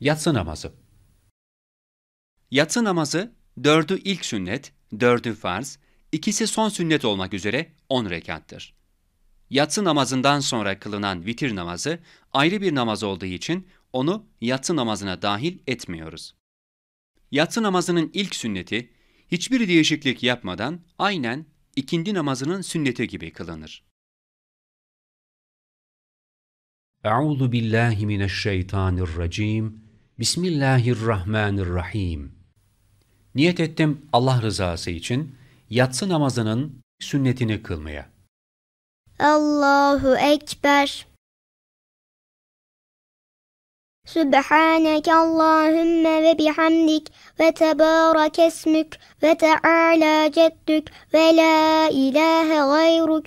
Yatsı namazı. Yatsı namazı dördü ilk sünnet, dördü farz, ikisi son sünnet olmak üzere on rekattır. Yatsı namazından sonra kılınan vitir namazı ayrı bir namaz olduğu için onu yatsı namazına dahil etmiyoruz. Yatsı namazının ilk sünneti hiçbir değişiklik yapmadan aynen ikindi namazının sünneti gibi kılınır. Euzu billahi mineşşeytanirracim. Bismillahirrahmanirrahim. Niyet ettim Allah rızası için yatsı namazının sünnetini kılmaya. Allahu Ekber. Sübhaneke Allahümme ve bihamdik ve tebarek esmük ve teala ceddük ve la ilahe gayruk.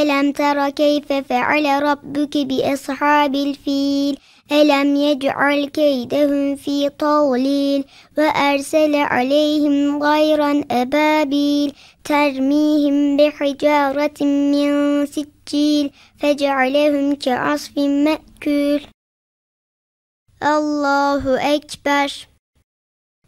ألم تر كيف فعل ربك بأصحاب الفيل ألم يجعل كيدهم في تضليل وأرسل عليهم غيرا أبابيل ترميهم بحجارة من سجيل فجعلهم كعصف مأكول الله أكبر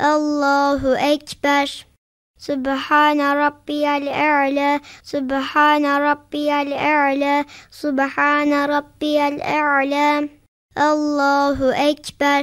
الله أكبر سبحان ربي الأعلى سبحان ربي الأعلى سبحان ربي الأعلى الله أكبر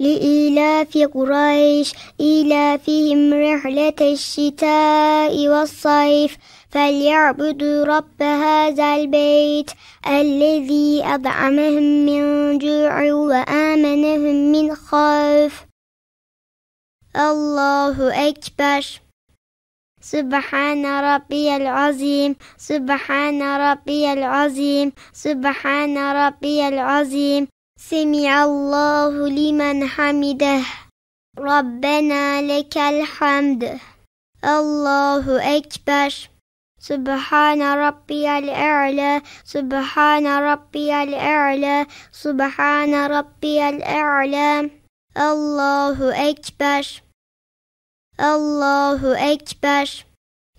لإيلاف قريش إيلافهم رحلة الشتاء والصيف فليعبدوا رب هذا البيت الذي أطعمهم من جوع وآمنهم من خوف الله أكبر سبحان ربي العظيم سبحان ربي العظيم سبحان ربي العظيم سمع الله لمن حمده ربنا لك الحمد الله أكبر سبحان ربي الأعلى سبحان ربي الأعلى سبحان ربي الأعلى الله أكبر الله أكبر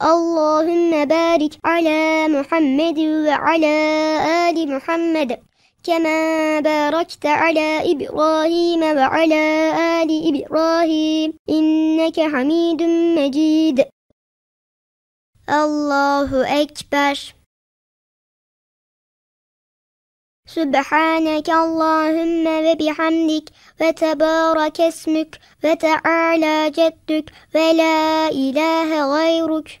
اللهم بارك على محمد وعلى آل محمد كما باركت على إبراهيم وعلى آل إبراهيم إنك حميد مجيد الله أكبر سبحانك اللهم وبحمدك وتبارك اسمك وتعالى جدك ولا إله غيرك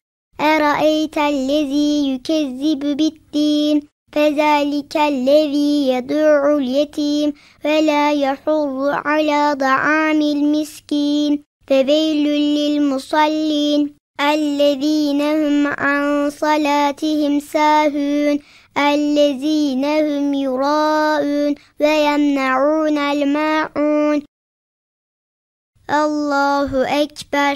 أرأيت الذي يكذب بالدين فذلك الذي يدع اليتيم ولا يحض على طعام المسكين فويل للمصلين الذين هم عن صلاتهم ساهون الذين هم يراءون ويمنعون الماعون الله أكبر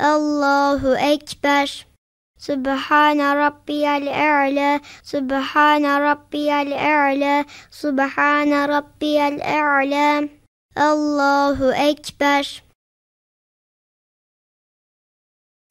الله أكبر سبحان ربي الأعلى سبحان ربي الأعلى سبحان ربي الأعلى الله أكبر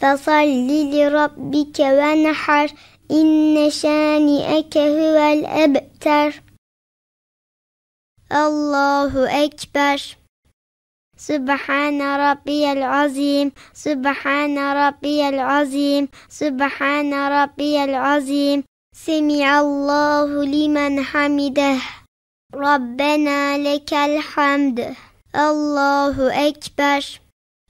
فصل لربك وانحر إن شانئك هو الأبتر الله أكبر سبحان ربي العظيم سبحان ربي العظيم سبحان ربي العظيم سمع الله لمن حمده ربنا لك الحمد الله أكبر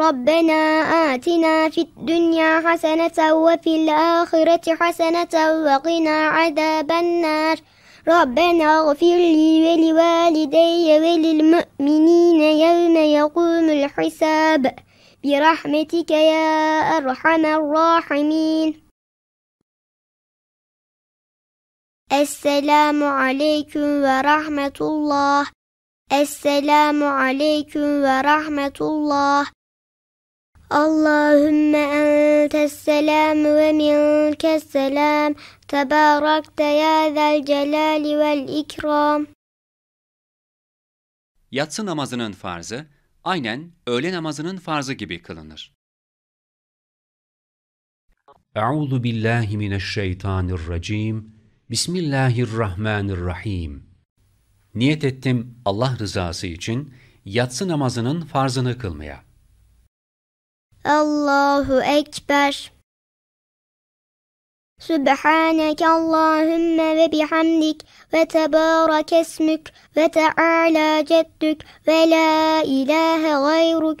ربنا آتنا في الدنيا حسنة وفي الآخرة حسنة وقنا عذاب النار ربنا اغفر لي ولوالدي وللمؤمنين يوم يقوم الحساب برحمتك يا أرحم الراحمين السلام عليكم ورحمة الله السلام عليكم ورحمة الله Allahümme entes selam ve minkes selam. Tebarakte ya zel celali vel ikram. Yatsı namazının farzı, aynen öğle namazının farzı gibi kılınır. Euzu billahi mineşşeytanirracim. Bismillahirrahmanirrahim. Niyet ettim Allah rızası için yatsı namazının farzını kılmaya. Allahu Ekber. Sübhaneke Allahümme ve bihamdik ve tebarek esmük ve teala ceddük ve la ilahe gayruk.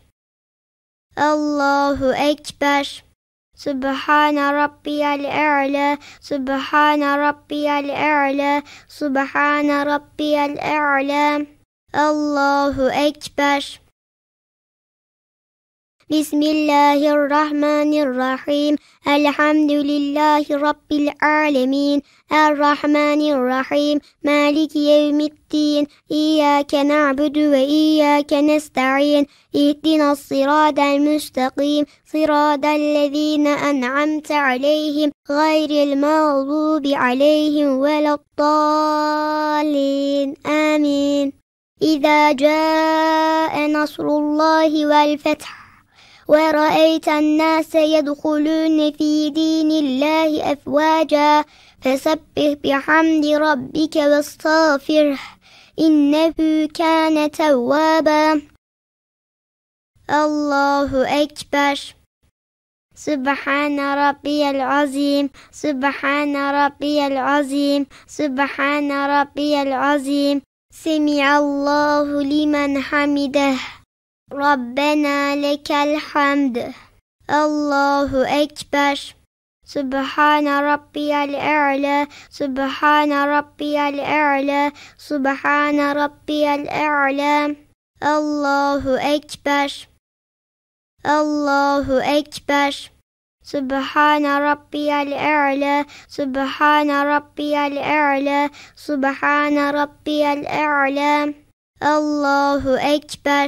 الله أكبر سبحان ربي الأعلى سبحان ربي الأعلى سبحان ربي الأعلى الله أكبر بسم الله الرحمن الرحيم الحمد لله رب العالمين الرحمن الرحيم مالك يوم الدين إياك نعبد وإياك نستعين اهدنا الصراط المستقيم صراط الذين أنعمت عليهم غير المغضوب عليهم ولا الضالين آمين إذا جاء نصر الله والفتح ورأيت الناس يدخلون في دين الله أفواجا فسبح بحمد ربك واستغفره إنه كان توابا الله أكبر سبحان ربي العظيم سبحان ربي العظيم سبحان ربي العظيم سمع الله لمن حمده ربنا لك الحمد الله أكبر سبحان ربي الأعلى سبحان ربي الأعلى سبحان ربي الأعلى الله أكبر الله أكبر سبحان ربي الأعلى سبحان ربي الأعلى سبحان ربي الأعلى الله أكبر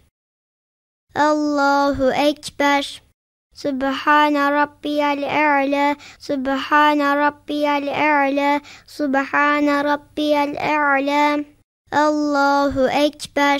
الله أكبر سبحان ربي الأعلى سبحان ربي الأعلى سبحان ربي الأعلى الله أكبر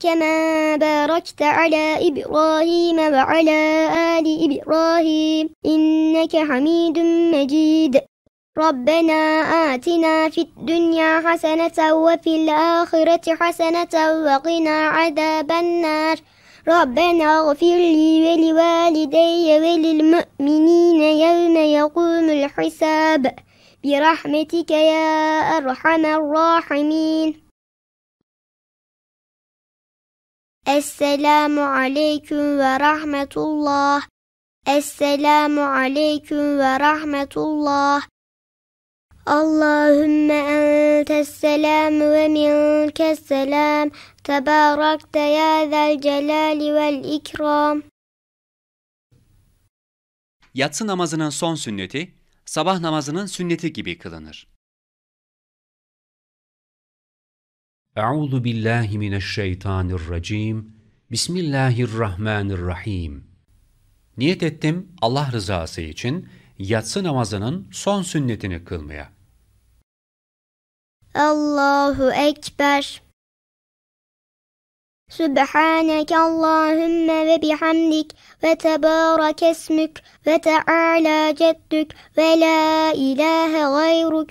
كما باركت على إبراهيم وعلى آل إبراهيم إنك حميد مجيد ربنا آتنا في الدنيا حسنة وفي الآخرة حسنة وقنا عذاب النار ربنا اغفر لي ولوالدي وللمؤمنين يوم يقوم الحساب برحمتك يا أرحم الراحمين Esselamu aleyküm ve rahmetullah. Esselamu aleyküm ve rahmetullah. Allahümme entes selam ve minkes selam. Tebarakte ya zel celali vel ikram. Yatsı namazının son sünneti, sabah namazının sünneti gibi kılınır. Euzu billahi mineşşeytanirracim. Bismillahirrahmanirrahim. Niyet ettim Allah rızası için yatsı namazının son sünnetini kılmaya. Allahu ekber. Subhaneke Allahümme ve bihamdik ve tebarek esmük ve teala ceddük ve la ilahe gayruk.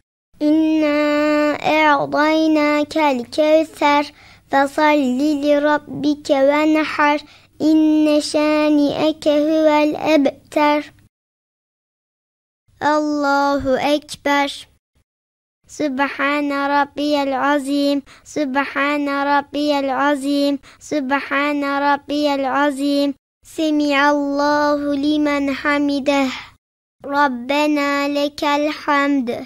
إنا أعطيناك الكوثر فصل لربك ونحر إن شانئك هو الأبتر الله أكبر سبحان ربي العظيم سبحان ربي العظيم سبحان ربي العظيم سمع الله لمن حمده ربنا لك الحمد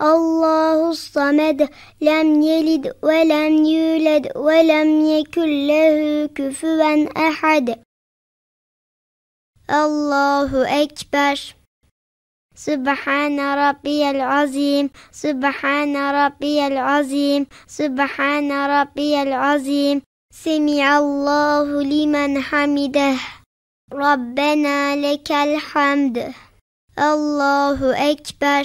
الله الصمد لم يلد ولم يولد ولم يكن له كفوا أحد الله أكبر سبحان ربي العظيم سبحان ربي العظيم سبحان ربي العظيم سمع الله لمن حمده ربنا لك الحمد الله أكبر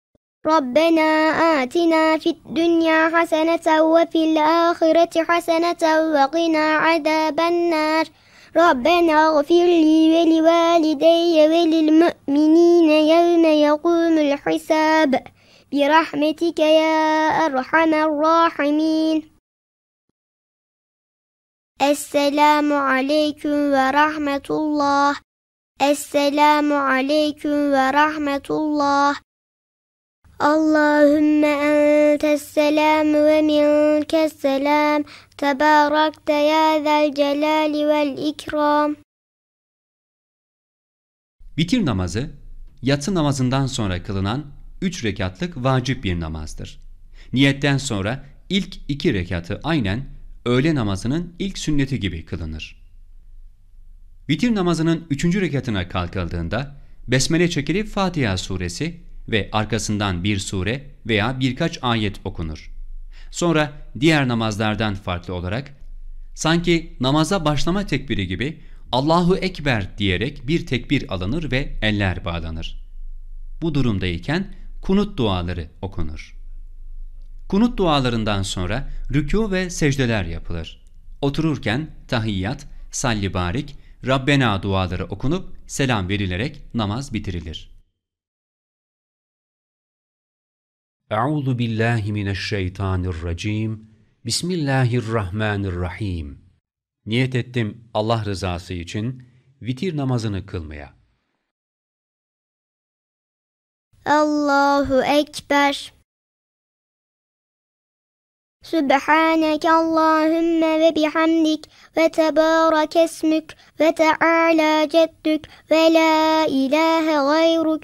ربنا آتنا في الدنيا حسنة وفي الآخرة حسنة وقنا عذاب النار ربنا اغفر لي ولوالدي وللمؤمنين يوم يقوم الحساب برحمتك يا أرحم الراحمين السلام عليكم ورحمة الله السلام عليكم ورحمة الله Allahümme entes selam ve minkes selam. Tebarakte ya zel celali vel ikram. Bitir namazı, yatsı namazından sonra kılınan üç rekatlık vacip bir namazdır. Niyetten sonra ilk iki rekatı aynen öğle namazının ilk sünneti gibi kılınır. Vitir namazının üçüncü rekatına kalkıldığında Besmele çekilip Fatiha suresi ve arkasından bir sure veya birkaç ayet okunur. Sonra diğer namazlardan farklı olarak sanki namaza başlama tekbiri gibi Allahu Ekber diyerek bir tekbir alınır ve eller bağlanır. Bu durumdayken kunut duaları okunur. Kunut dualarından sonra rükû ve secdeler yapılır. Otururken tahiyyat, salli barik, Rabbena duaları okunup selam verilerek namaz bitirilir. Euzu billahi mineşşeytanirracim. Bismillahirrahmanirrahim. Niyet ettim Allah rızası için vitir namazını kılmaya. Allahu ekber. Subhaneke Allahümme ve bihamdik ve tebarek esmük ve teala ceddük ve la ilahe gayruk.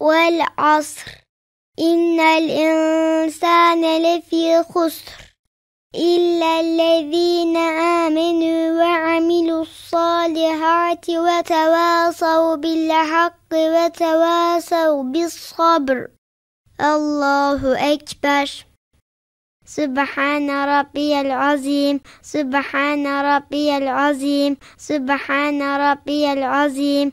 والعصر إن الإنسان لفي خسر إلا الذين آمنوا وعملوا الصالحات وتواصوا بالحق وتواصوا بالصبر الله أكبر سبحان ربي العظيم سبحان ربي العظيم سبحان ربي العظيم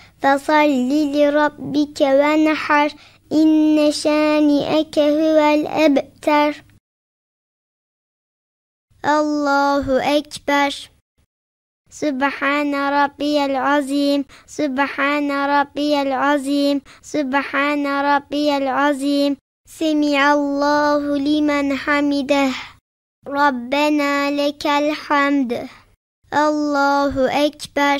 فصل لربك وانحر إن شانئك هو الأبتر الله أكبر سبحان ربي العظيم سبحان ربي العظيم سبحان ربي العظيم سمع الله لمن حمده ربنا لك الحمد الله أكبر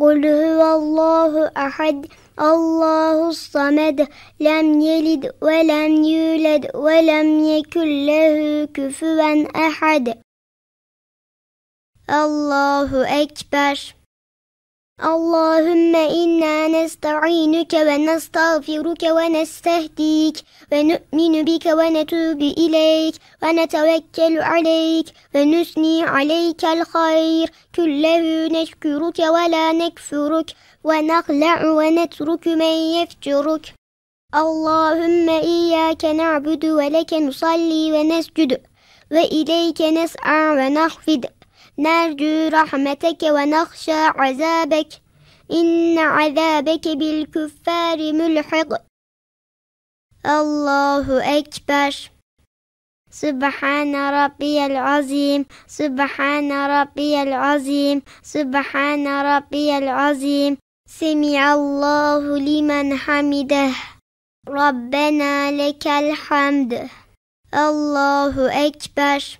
Kul huvallahu ahad. Allahu samed. Lem yelid ve lem yuled ve lem yekun lehu küfüven ahad. Allahu Ekber. اللهم إنا نستعينك ونستغفرك ونستهديك ونؤمن بك ونتوب إليك ونتوكل عليك ونثني عليك الخير كله نشكرك ولا نكفرك ونخلع ونترك من يفجرك اللهم إياك نعبد ولك نصلي ونسجد وإليك نسعى ونخفض نرجو رحمتك ونخشى عذابك إن عذابك بالكفار ملحق الله أكبر سبحان ربي العظيم سبحان ربي العظيم سبحان ربي العظيم سمع الله لمن حمده ربنا لك الحمد الله أكبر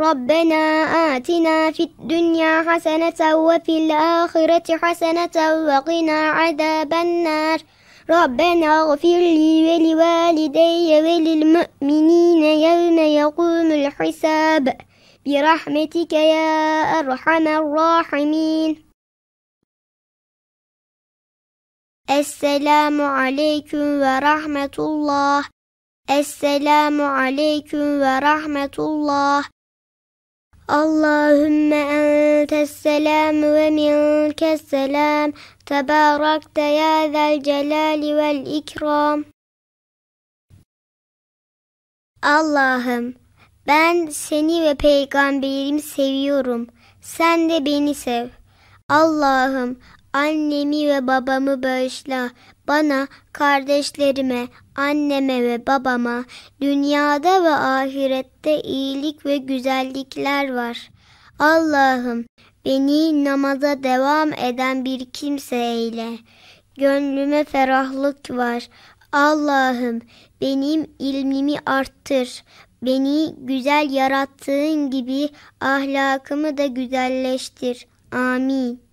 ربنا آتنا في الدنيا حسنة وفي الآخرة حسنة وقنا عذاب النار ربنا اغفر لي ولوالدي وللمؤمنين يوم يقوم الحساب برحمتك يا أرحم الراحمين السلام عليكم ورحمة الله السلام عليكم ورحمة الله Allahümme entes selam ve minkes selam. Tebarakte ya zel celali vel ikram. Allah'ım ben seni ve peygamberimi seviyorum. Sen de beni sev. Allah'ım annemi ve babamı bağışla bana, kardeşlerime, anneme ve babama dünyada ve ahirette iyilik ve güzellikler var. Allah'ım beni namaza devam eden bir kimse eyle. Gönlüme ferahlık var. Allah'ım benim ilmimi arttır. Beni güzel yarattığın gibi ahlakımı da güzelleştir. Amin.